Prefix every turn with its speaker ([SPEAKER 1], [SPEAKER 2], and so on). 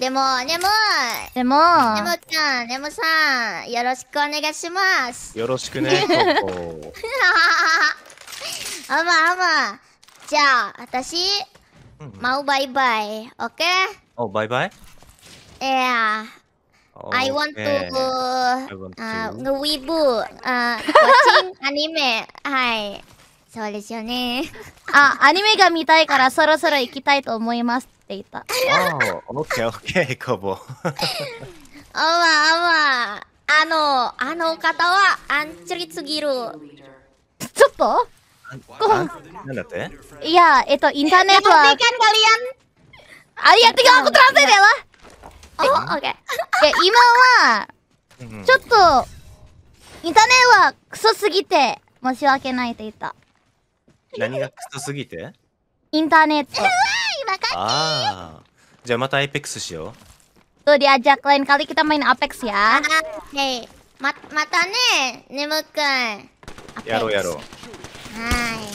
[SPEAKER 1] でも、でも、でも、でもちゃん、でもさん、よろしくお願いします。
[SPEAKER 2] よろしくね、こ こ。
[SPEAKER 1] あまあま。じゃあ、私、うん、mau bye bye, okay? Oh, y e a h
[SPEAKER 2] I want to, uh,
[SPEAKER 1] Ngewibu, uh, watching anime. はい。そうですよ
[SPEAKER 3] ね。あ、アニメが見たいからそろそろ行きたいと思います。ていた。オ
[SPEAKER 2] ッケーオッケー、コボ。あ
[SPEAKER 1] ああの、あの方は、アンチリすぎる。ちょっとこ
[SPEAKER 2] なんだって
[SPEAKER 1] いや、えっと、インターネットは。ありがとう、e n
[SPEAKER 3] t i n 今は、ちょっと、インターネットはクソすぎて、申し訳ないって言った。
[SPEAKER 2] 何がクソすぎて
[SPEAKER 3] インターネット。
[SPEAKER 2] 分かってああじゃあまた Apex しよ
[SPEAKER 3] う。Tuh diajak lain kali kita main Apex ya. Hey,
[SPEAKER 1] mat mata ne, nemukun.
[SPEAKER 2] やろうやろう。はい。